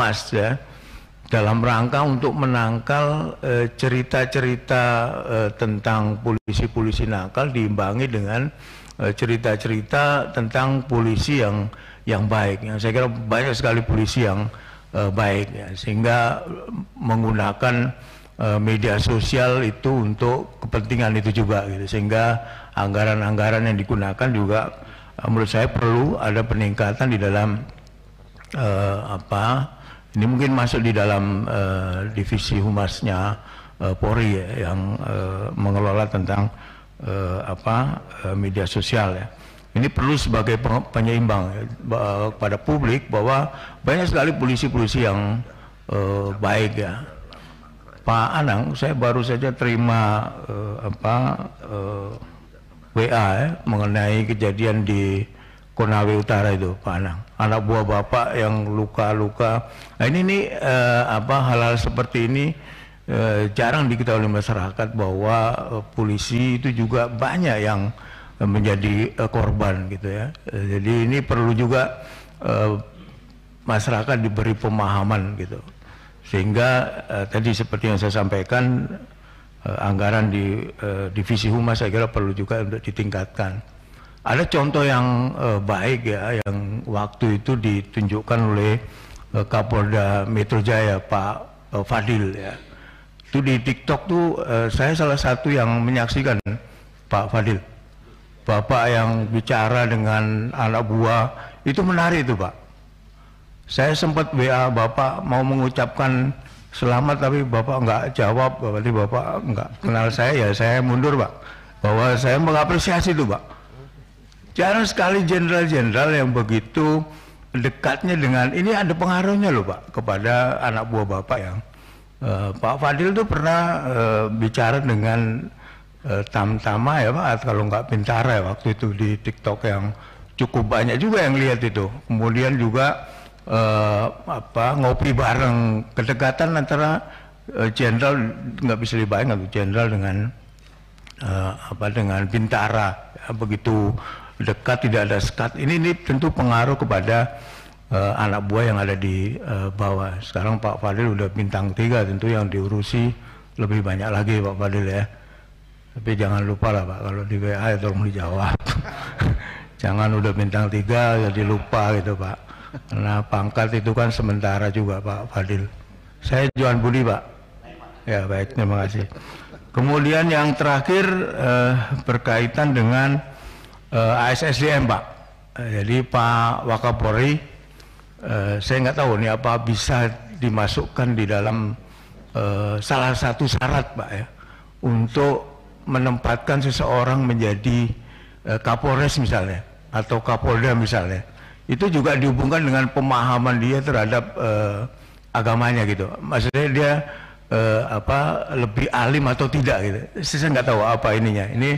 emas ya dalam rangka untuk menangkal eh, cerita-cerita e, e, tentang polisi-polisi nakal diimbangi dengan eh, cerita-cerita tentang polisi yang yang baik. Yang saya kira banyak sekali polisi yang baik ya. sehingga menggunakan media sosial itu untuk kepentingan itu juga gitu. Sehingga anggaran-anggaran yang digunakan juga menurut saya perlu ada peningkatan di dalam apa ini mungkin masuk di dalam uh, divisi humasnya uh, Polri ya, yang uh, mengelola tentang uh, apa uh, media sosial ya. Ini perlu sebagai penyeimbang ya, kepada publik bahwa banyak sekali polisi-polisi yang uh, baik ya. Pak Anang, saya baru saja terima uh, apa uh, WA ya, mengenai kejadian di Konawe Utara itu Pak Anang anak buah bapak yang luka-luka nah, ini nih eh, apa hal-hal seperti ini eh, jarang diketahui oleh masyarakat bahwa eh, polisi itu juga banyak yang eh, menjadi eh, korban gitu ya eh, jadi ini perlu juga eh, masyarakat diberi pemahaman gitu sehingga eh, tadi seperti yang saya sampaikan eh, anggaran di eh, divisi humas saya kira perlu juga untuk ditingkatkan ada contoh yang uh, baik ya, yang waktu itu ditunjukkan oleh uh, Kapolda Metro Jaya Pak uh, Fadil ya. Itu di TikTok tuh uh, saya salah satu yang menyaksikan Pak Fadil. Bapak yang bicara dengan anak buah itu menarik itu Pak. Saya sempat WA Bapak mau mengucapkan selamat tapi Bapak nggak jawab, berarti Bapak nggak kenal saya ya saya mundur Pak. Bahwa saya mengapresiasi itu Pak Jarang sekali jenderal-jenderal yang begitu dekatnya dengan ini ada pengaruhnya loh Pak kepada anak buah Bapak yang uh, Pak Fadil tuh pernah uh, bicara dengan uh, eh, tama ya Pak kalau nggak Pintara ya waktu itu di TikTok yang cukup banyak juga yang lihat itu. Kemudian juga uh, apa ngopi bareng kedekatan antara jenderal uh, nggak bisa dibayangkan jenderal dengan uh, apa dengan Bintara ya, begitu dekat tidak ada sekat ini ini tentu pengaruh kepada uh, anak buah yang ada di uh, bawah sekarang Pak Fadil udah bintang tiga tentu yang diurusi lebih banyak lagi Pak Fadil ya tapi jangan lupa lah Pak kalau di WA ya tolong dijawab jangan udah bintang tiga jadi lupa gitu Pak karena pangkat itu kan sementara juga Pak Fadil saya Johan Budi Pak ya baik terima kasih kemudian yang terakhir eh, berkaitan dengan uh, eh, ASSDM Pak. Uh, jadi Pak Wakapori, uh, eh, saya nggak tahu nih apa bisa dimasukkan di dalam uh, salah satu syarat Pak ya untuk menempatkan seseorang menjadi uh, Kapolres misalnya atau Kapolda misalnya. Itu juga dihubungkan dengan pemahaman dia terhadap uh, agamanya gitu. Maksudnya dia uh, apa lebih alim atau tidak gitu. Saya nggak tahu apa ininya. Ini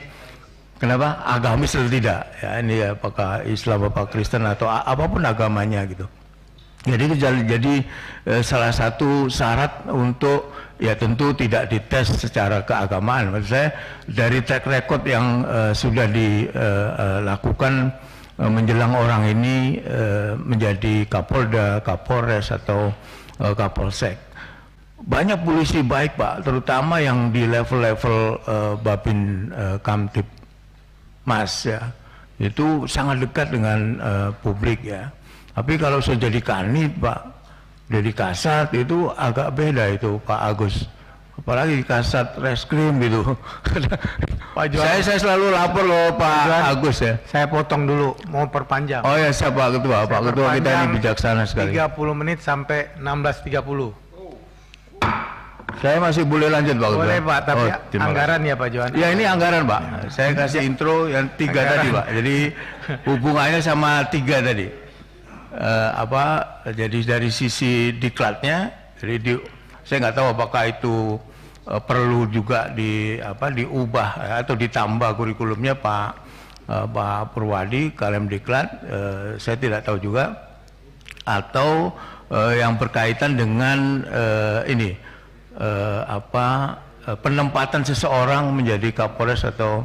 Kenapa agamis atau tidak? Ya, ini apakah Islam, apa Kristen atau apapun agamanya gitu. Jadi itu jadi e, salah satu syarat untuk ya tentu tidak dites secara keagamaan. Maksud saya dari track record yang e, sudah dilakukan eh, e, menjelang orang ini menjadi Kapolda, Kapolres atau Kapolsek. Banyak polisi baik Pak, terutama yang di level-level Babin Kamtip Mas ya itu sangat dekat dengan uh, publik ya. Tapi kalau saya jadi kanit Pak, jadi kasat itu agak beda itu Pak Agus. Apalagi kasat reskrim gitu. Pak Juan, saya, saya selalu lapor loh Pak Juan, Agus ya. Saya potong dulu, mau perpanjang. Oh ya, saya Pak Ketua. Pak Ketua kita ini bijaksana sekali. 30 menit sampai 16.30. Saya masih boleh lanjut Pak Boleh Pak, tapi oh, anggaran ya Pak Johan. Ya ini anggaran Pak. Ya. Saya kasih ya. intro yang tiga anggaran. tadi Pak. Jadi hubungannya sama tiga tadi. Uh, apa? Jadi dari sisi diklatnya, jadi di, saya nggak tahu apakah itu uh, perlu juga di apa diubah atau ditambah kurikulumnya Pak uh, Pak Purwadi kalem diklat. Uh, saya tidak tahu juga atau uh, yang berkaitan dengan uh, ini eh, apa eh, penempatan seseorang menjadi Kapolres atau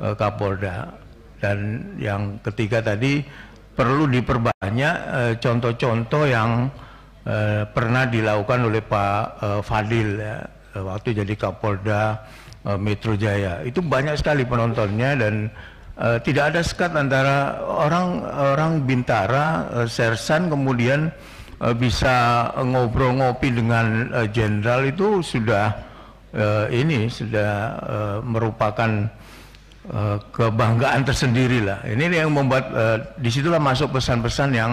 eh, Kapolda dan yang ketiga tadi perlu diperbanyak contoh eh, contoh-contoh yang eh, pernah dilakukan oleh Pak eh, Fadil ya, eh, waktu jadi Kapolda eh, Metro Jaya itu banyak sekali penontonnya dan eh, tidak ada sekat antara orang orang Bintara eh, Sersan kemudian uh, bisa ngobrol ngopi dengan eh, jenderal uh, itu sudah uh, ini sudah uh, merupakan uh, kebanggaan tersendiri lah. Ini yang membuat uh, disitulah masuk pesan-pesan yang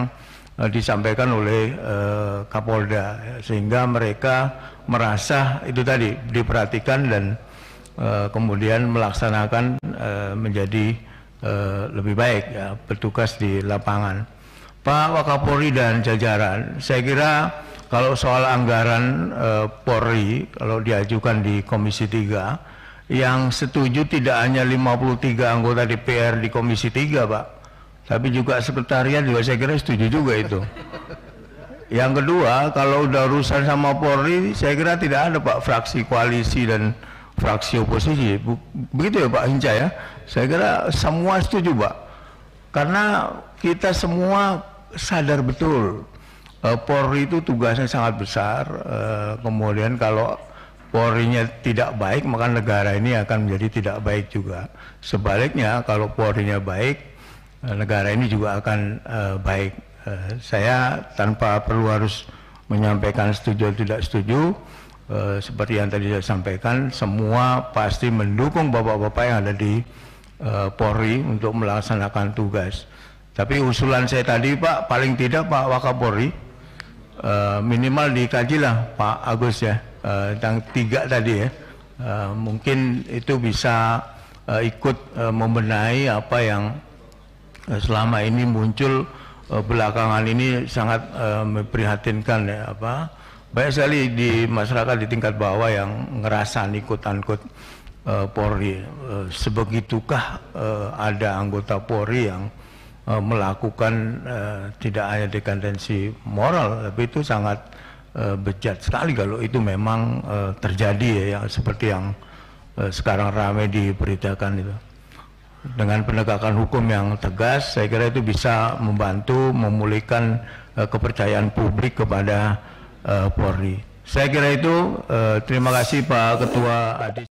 uh, disampaikan oleh uh, Kapolda sehingga mereka merasa itu tadi diperhatikan dan uh, kemudian melaksanakan uh, menjadi lebih baik ya bertugas di lapangan. Pak Wakapolri dan jajaran, saya kira kalau soal anggaran eh, Polri kalau diajukan di Komisi 3 yang setuju tidak hanya 53 anggota DPR di Komisi 3, Pak. Tapi juga sekretariat juga saya kira setuju juga itu. Yang kedua, kalau udah urusan sama Polri, saya kira tidak ada Pak fraksi koalisi dan fraksi oposisi. Begitu ya Pak Hinca ya. Saya kira semua setuju Pak. Karena kita semua sadar betul uh, Polri itu tugasnya sangat besar. Uh, kemudian kalau Polrinya tidak baik, maka negara ini akan menjadi tidak baik juga. Sebaliknya, kalau Polri Polrinya baik, eh, negara ini juga akan uh, baik. Uh, saya tanpa perlu harus menyampaikan setuju atau tidak setuju, uh, seperti yang tadi saya sampaikan, semua pasti mendukung bapak-bapak yang ada di uh, Polri untuk melaksanakan tugas. Tapi usulan saya tadi Pak, paling tidak Pak Wakapori uh, eh, minimal lah Pak Agus ya uh, tentang tiga tadi ya. Uh, mungkin itu bisa uh, ikut uh, membenahi apa yang uh, selama ini muncul uh, belakangan ini sangat uh, memprihatinkan ya apa banyak sekali di masyarakat di tingkat bawah yang ngerasa ikut-angkut uh, Polri uh, sebegitukah uh, ada anggota Polri yang Eh, melakukan uh, tidak hanya dekadensi moral, tapi itu sangat uh, bejat sekali kalau itu memang uh, terjadi ya, ya seperti yang uh, sekarang ramai diberitakan itu. Dengan penegakan hukum yang tegas, saya kira itu bisa membantu memulihkan uh, kepercayaan publik kepada uh, Polri. Saya kira itu. Uh, terima kasih Pak Ketua Adi.